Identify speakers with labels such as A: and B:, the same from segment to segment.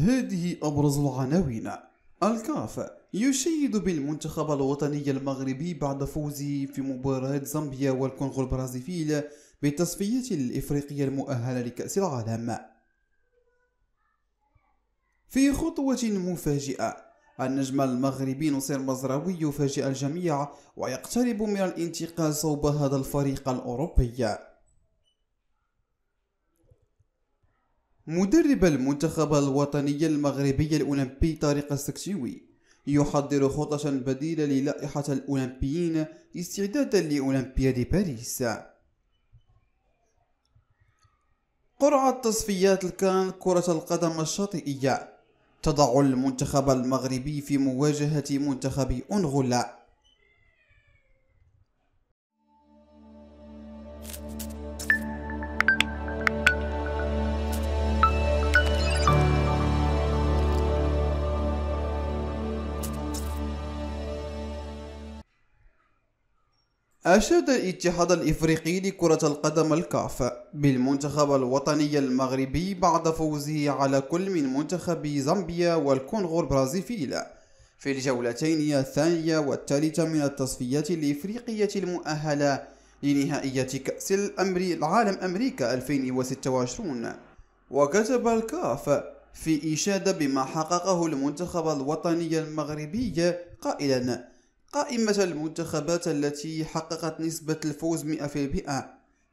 A: هذه أبرز العناوين الكاف يشيد بالمنتخب الوطني المغربي بعد فوزه في مباراة زامبيا والكونغو البرازيفيل بالتصفيات الإفريقية المؤهلة لكأس العالم في خطوة مفاجئة النجم المغربي نصير مزراوي يفاجئ الجميع ويقترب من الانتقال صوب هذا الفريق الأوروبي مدرب المنتخب الوطني المغربي الأولمبي طارق السكسيوي يحضر خطة بديلة للائحة الأولمبيين استعدادا لأولمبياد باريس قرعة تصفيات الكان كرة القدم الشاطئية تضع المنتخب المغربي في مواجهة منتخب أنغولا أشاد الاتحاد الإفريقي لكرة القدم الكاف بالمنتخب الوطني المغربي بعد فوزه على كل من منتخبي زامبيا والكونغو البرازيفيل في الجولتين الثانية والثالثة من التصفيات الإفريقية المؤهلة لنهائية كأس الأمري العالم أمريكا 2026 وكتب الكاف في إشادة بما حققه المنتخب الوطني المغربي قائلا قائمة المنتخبات التي حققت نسبة الفوز 100%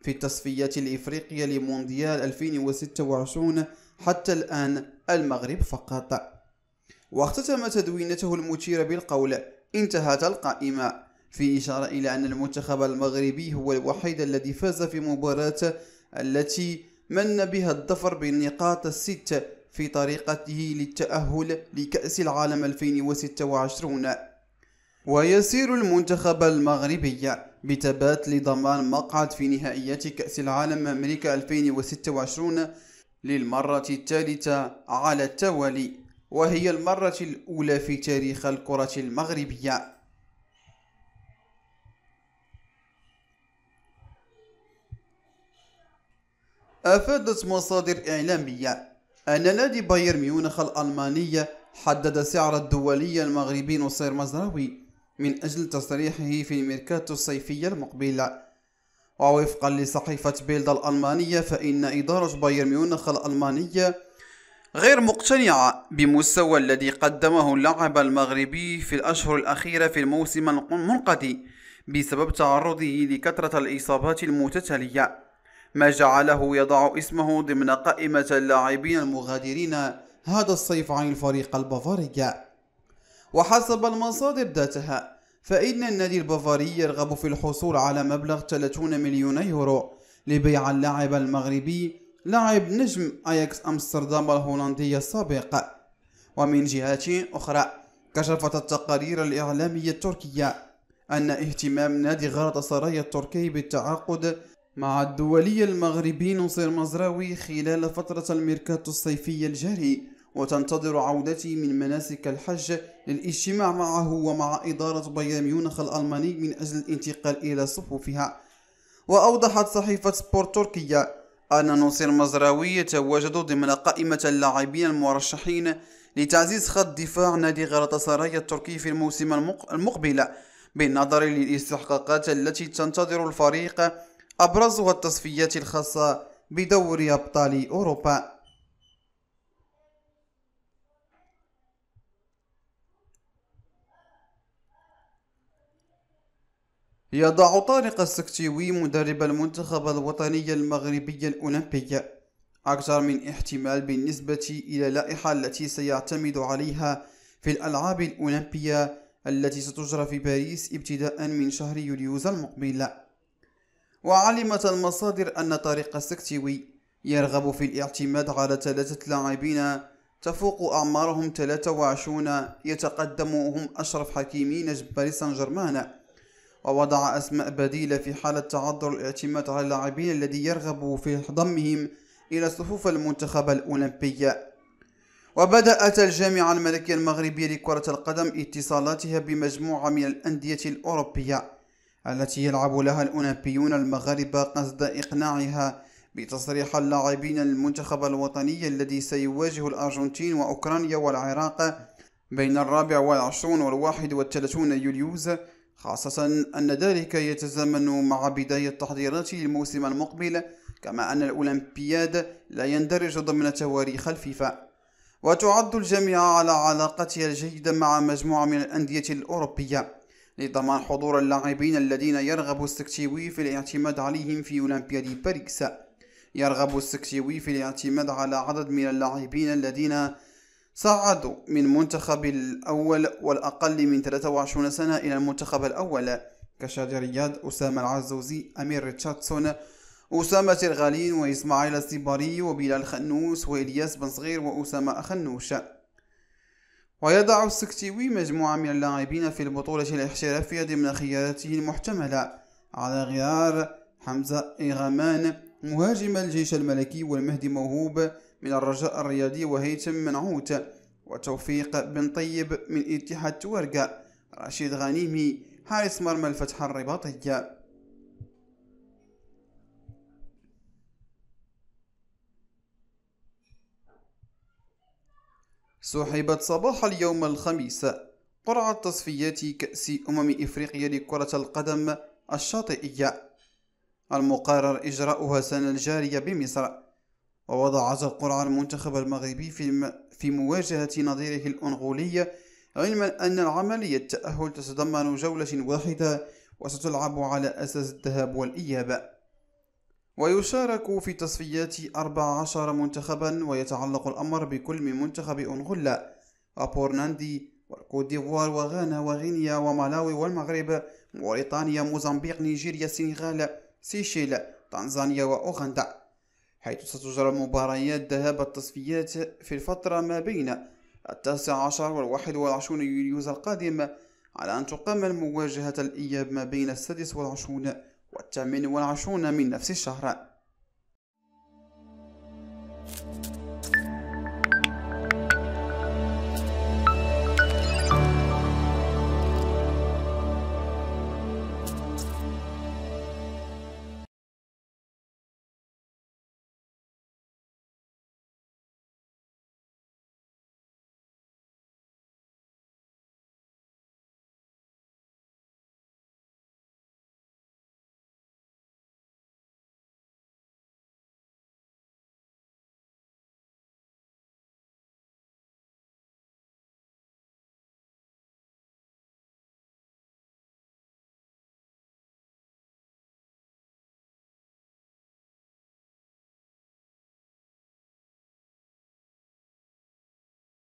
A: في التصفيات الإفريقية لمونديال 2026 حتى الآن المغرب فقط واختتم تدوينته المثيرة بالقول انتهت القائمة في إشارة إلى أن المنتخب المغربي هو الوحيد الذي فاز في مباراة التي من بها الظفر بالنقاط الست في طريقته للتأهل لكأس العالم 2026 ويسير المنتخب المغربي بتبات لضمان مقعد في نهائيات كأس العالم أمريكا 2026 للمرة الثالثة على التوالي وهي المرة الأولى في تاريخ الكرة المغربية أفادت مصادر إعلامية أن نادي بايرن ميونخ الألماني حدد سعر الدولي المغربي نصير مزراوي من أجل تصريحه في الميركاتو الصيفية المقبلة ووفقا لصحيفة بيلد الألمانية فإن إدارة بايرن ميونخ الألمانية غير مقتنعة بمستوى الذي قدمه اللاعب المغربي في الأشهر الأخيرة في الموسم المنقضي بسبب تعرضه لكثرة الإصابات المتتالية ما جعله يضع اسمه ضمن قائمة اللاعبين المغادرين هذا الصيف عن الفريق البافاري وحسب المصادر ذاتها فإن النادي البافاري يرغب في الحصول على مبلغ 30 مليون يورو لبيع اللاعب المغربي لاعب نجم أياكس أمستردام الهولندي السابق ومن جهة أخرى كشفت التقارير الإعلامية التركية أن اهتمام نادي غلط سرايا التركي بالتعاقد مع الدولي المغربي نصير مزراوي خلال فترة الميركاتو الصيفي الجاري وتنتظر عودتي من مناسك الحج للاجتماع معه ومع إدارة بايرن ميونخ الألماني من أجل الانتقال إلى صفوفها وأوضحت صحيفة سبورت تركيا أن نصير مزراوي يتواجد ضمن قائمة اللاعبين المرشحين لتعزيز خط دفاع نادي غلطسراي التركي في الموسم المقبل بالنظر للاستحقاقات التي تنتظر الفريق أبرزها التصفيات الخاصة بدور أبطال أوروبا يضع طارق السكتيوي مدرب المنتخب الوطني المغربي الأولمبي أكثر من احتمال بالنسبة إلى اللائحة التي سيعتمد عليها في الألعاب الأولمبية التي ستجرى في باريس ابتداء من شهر يوليوز المقبل وعلمت المصادر أن طارق السكتيوي يرغب في الاعتماد على ثلاثة لاعبين تفوق أعمارهم 23 يتقدمهم أشرف حكيمي نجم باريس سان جيرمان ووضع أسماء بديلة في حالة تعذر الاعتماد على اللاعبين الذي يرغب في ضمهم إلى صفوف المنتخب الأولمبي وبدأت الجامعة الملكية المغربية لكرة القدم اتصالاتها بمجموعة من الأندية الأوروبية التي يلعب لها الأولمبيون المغاربة قصد إقناعها بتصريح اللاعبين المنتخب الوطني الذي سيواجه الأرجنتين وأوكرانيا والعراق بين الرابع والعشرون والواحد والثلاثون يوليوز خاصة أن ذلك يتزامن مع بداية التحضيرات للموسم المقبل كما أن الأولمبياد لا يندرج ضمن تواريخ الفيفا وتعد الجامعة على علاقتها الجيدة مع مجموعة من الأندية الأوروبية لضمان حضور اللاعبين الذين يرغب السكتيوي في الاعتماد عليهم في أولمبياد باريس يرغب السكتيوي في الاعتماد على عدد من اللاعبين الذين صعدوا من منتخب الأول والأقل من 23 سنة إلى المنتخب الأول كشادي رياض أسامة العزوزي أمير ريتشاردسون أسامة ترغالين وإسماعيل السيباري وبلال خنوس وإلياس بن صغير وأسامة أخنوش ويضع السكتيوي مجموعة من اللاعبين في البطولة الاحترافية ضمن خياراته المحتملة على غيار حمزة إغامان مهاجم الجيش الملكي والمهدي موهوب من الرجاء الرياضي وهيثم منعوت وتوفيق بن طيب من اتحاد تورقة رشيد غنيمي حارس مرمى الفتح الرباطية سحبت صباح اليوم الخميس قرعة تصفيات كأس أمم إفريقيا لكرة القدم الشاطئية المقرر إجراؤها السنة الجارية بمصر ووضع زرقرع المنتخب المغربي في, في مواجهة نظيره الأنغولي علما أن العملية التأهل تتضمن جولة واحدة وستلعب على أساس الذهاب والإياب ويشارك في تصفيات 14 منتخبا ويتعلق الأمر بكل من منتخب أنغولا وبورناندي والكوت ديفوار وغانا وغينيا ومالاوي والمغرب موريتانيا موزمبيق نيجيريا السنغال سيشيل تنزانيا وأوغندا حيث ستجرى مباريات ذهاب التصفيات في الفترة ما بين التاسع عشر والواحد والعشرون يوليوز القادم على أن تقام المواجهة الإياب ما بين السادس والعشرون والثامن والعشرون من نفس الشهر